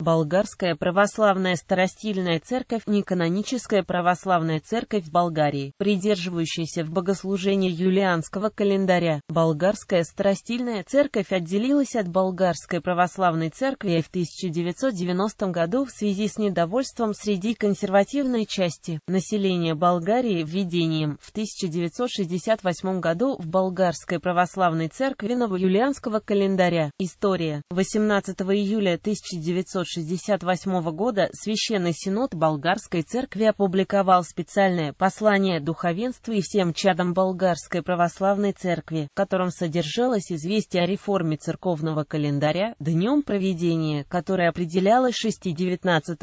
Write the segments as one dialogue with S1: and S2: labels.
S1: Болгарская православная старостильная церковь – неканоническая православная церковь в Болгарии, придерживающаяся в богослужении юлианского календаря. Болгарская старостильная церковь отделилась от Болгарской православной церкви в 1990 году в связи с недовольством среди консервативной части населения Болгарии введением в 1968 году в Болгарской православной церкви нового юлианского календаря. История. 18 июля 1960 1968 года Священный Синод Болгарской Церкви опубликовал специальное послание духовенству и всем чадам Болгарской Православной Церкви, в котором содержалось известие о реформе церковного календаря днем проведения, которое определялось 6-19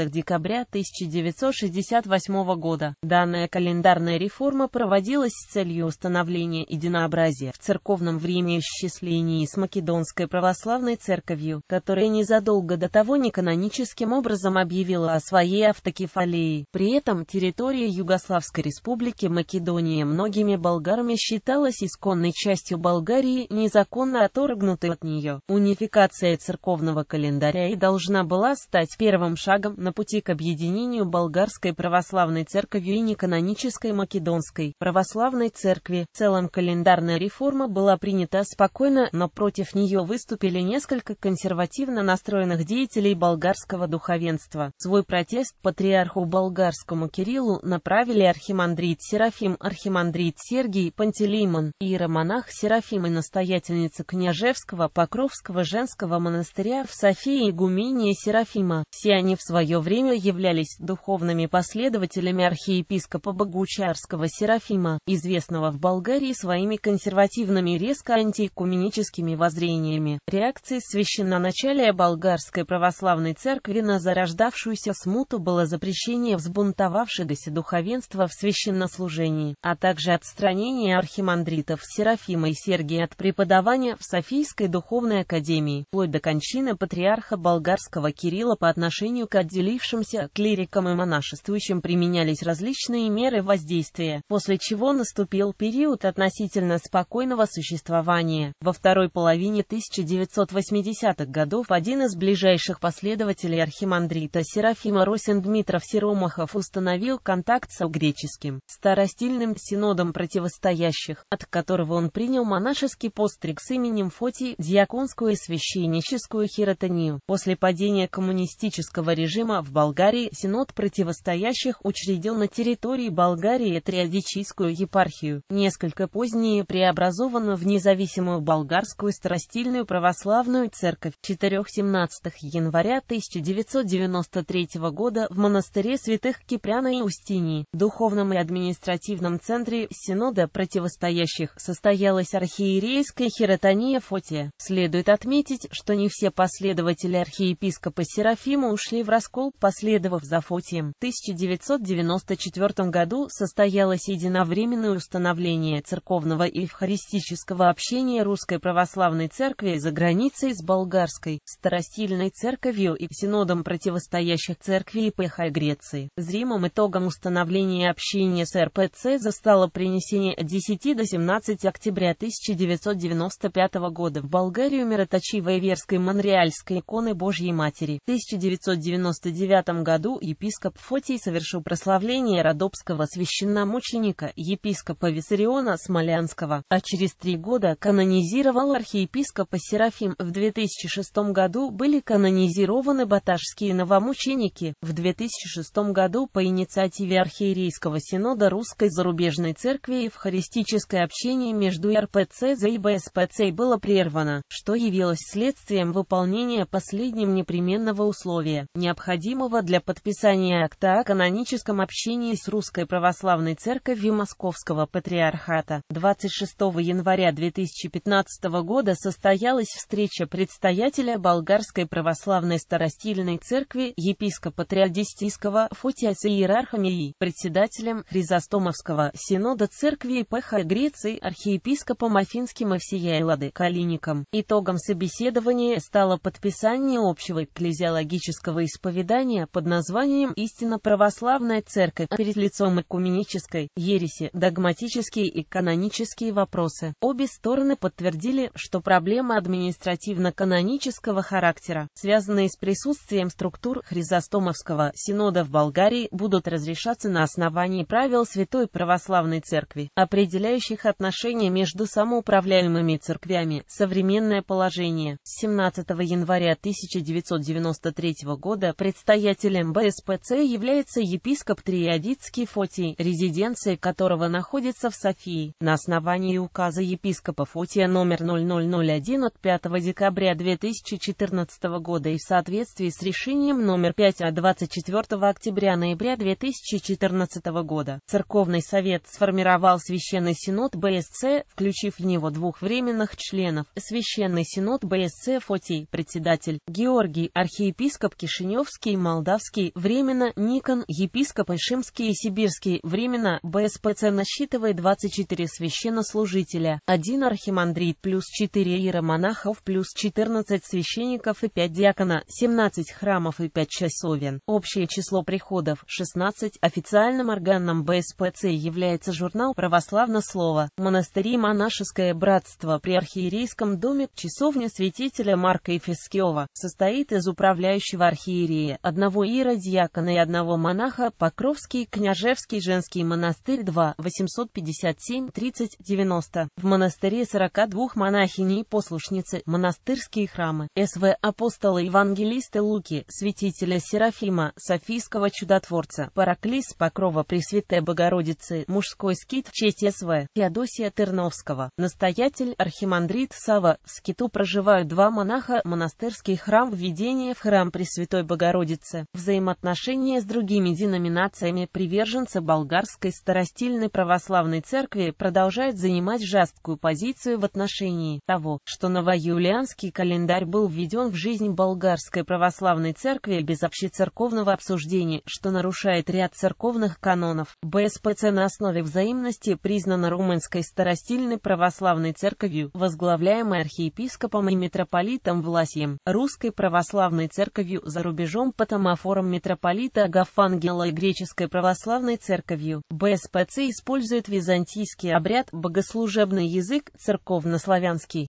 S1: декабря 1968 года. Данная календарная реформа проводилась с целью установления единообразия в церковном времени исчислении с Македонской Православной Церковью, которая незадолго до того не канонизировала ироническим образом объявила о своей автокефалии. При этом территория Югославской республики Македония многими болгарами считалась исконной частью Болгарии, незаконно оторгнутой от нее. Унификация церковного календаря и должна была стать первым шагом на пути к объединению болгарской православной церковью и неканонической македонской православной церкви. В целом календарная реформа была принята спокойно, но против нее выступили несколько консервативно настроенных деятелей болгарского болгарского духовенства. Свой протест патриарху болгарскому Кириллу направили архимандрит Серафим, архимандрит Сергий Пантелеймон, иеромонах Серафим и настоятельница Княжевского Покровского женского монастыря в Софии Игумения Серафима. Все они в свое время являлись духовными последователями архиепископа Богучарского Серафима, известного в Болгарии своими консервативными резко антиэкуменическими воззрениями. Реакции священноначалия болгарской православной церкви на зарождавшуюся смуту было запрещение взбунтовавшегося духовенства в священнослужении, а также отстранение архимандритов Серафима и Сергия от преподавания в Софийской духовной академии, вплоть до кончины патриарха болгарского Кирилла по отношению к отделившимся клирикам и монашествующим применялись различные меры воздействия, после чего наступил период относительно спокойного существования. Во второй половине 1980-х годов один из ближайших последователей последователей архимандрита Серафима Росин Дмитров Серомахов установил контакт с греческим старостильным синодом противостоящих, от которого он принял монашеский постриг с именем Фотий, диаконскую и священническую хиротонию. После падения коммунистического режима в Болгарии синод противостоящих учредил на территории Болгарии Триадичийскую епархию, несколько позднее преобразованную в независимую болгарскую старостильную православную церковь 4-17 января 1900 1993 года в монастыре святых Кипряна и Устинии, духовном и административном центре Синода противостоящих, состоялась архиерейская хиротония Фотия. Следует отметить, что не все последователи архиепископа Серафима ушли в раскол, последовав за Фотием. В 1994 году состоялось единовременное установление церковного и евхаристического общения Русской Православной Церкви за границей с Болгарской, Старостильной Церковью и и синодом противостоящих церквей ПХ Греции. Зримым итогом установления общения с РПЦ застало принесение 10 до 17 октября 1995 года в Болгарию мироточивой верской монреальской иконы Божьей Матери. В 1999 году епископ Фотий совершил прославление родопского священномученика епископа Виссариона Смолянского, а через три года канонизировал архиепископа Серафим. В 2006 году были канонизированы основаны баташские новомученики, в 2006 году по инициативе Архиерейского синода Русской зарубежной церкви евхаристическое общение между РПЦ и БСПЦ было прервано, что явилось следствием выполнения последним непременного условия, необходимого для подписания акта о каноническом общении с Русской Православной Церковью Московского Патриархата. 26 января 2015 года состоялась встреча представителя болгарской православной стороны старостильной церкви епископа Триадистийского Фотия иерархамии, председателем Хризостомовского синода церкви ПХ Греции архиепископом Афинским Евсея Эллады Калиником. Итогом собеседования стало подписание общего экклезиологического исповедания под названием «Истинно православная церковь» перед лицом экуменической ереси, догматические и канонические вопросы. Обе стороны подтвердили, что проблемы административно-канонического характера, связанные с присутствием структур Хризостомовского синода в Болгарии будут разрешаться на основании правил Святой Православной Церкви, определяющих отношения между самоуправляемыми церквями, современное положение. С 17 января 1993 года предстоятелем БСПЦ является епископ Триадицкий Фотий, резиденция которого находится в Софии. На основании указа епископа Фотия номер 0001 от 5 декабря 2014 года и в соответствии соответствии с решением номер 5 от 24 октября-ноября 2014 года Церковный совет сформировал Священный Синод БСЦ, включив в него двух временных членов. Священный Синод БСЦ Фотий, председатель, Георгий, архиепископ Кишиневский, Молдавский, временно, Никон, епископ Ишимский и Сибирский, временно, БСПЦ насчитывает 24 священнослужителя, один архимандрит плюс 4 иеромонахов плюс 14 священников и 5 диакона, 17 храмов и 5 часовен. Общее число приходов – 16. Официальным органом БСПЦ является журнал «Православно слово». Монастыри «Монашеское братство» при архиерейском доме часовня святителя Марка Ефескиова состоит из управляющего архиерея, одного иродиакона и одного монаха, Покровский княжевский женский монастырь 2, 857, 30, 90. В монастыре 42 монахини и послушницы, монастырские храмы, СВ апостола Евангелия Евхариста Луки, святителя Серафима, Софийского чудотворца, Параклис Покрова Пресвятой Богородицы, мужской скит в честь СВ, Феодосия Терновского, настоятель архимандрит Сава, в скиту проживают два монаха, монастырский храм введения в храм Пресвятой Богородицы, взаимоотношения с другими деноминациями приверженцы болгарской старостильной православной церкви продолжают занимать жесткую позицию в отношении того, что новоюлианский календарь был введен в жизнь болгарской православной церкви без общецерковного обсуждения, что нарушает ряд церковных канонов. БСПЦ на основе взаимности признана Румынской старостильной православной церковью, возглавляемой архиепископом и митрополитом Власием, Русской православной церковью за рубежом по томофорам митрополита Агафангела и Греческой православной церковью. БСПЦ использует византийский обряд, богослужебный язык, церковнославянский.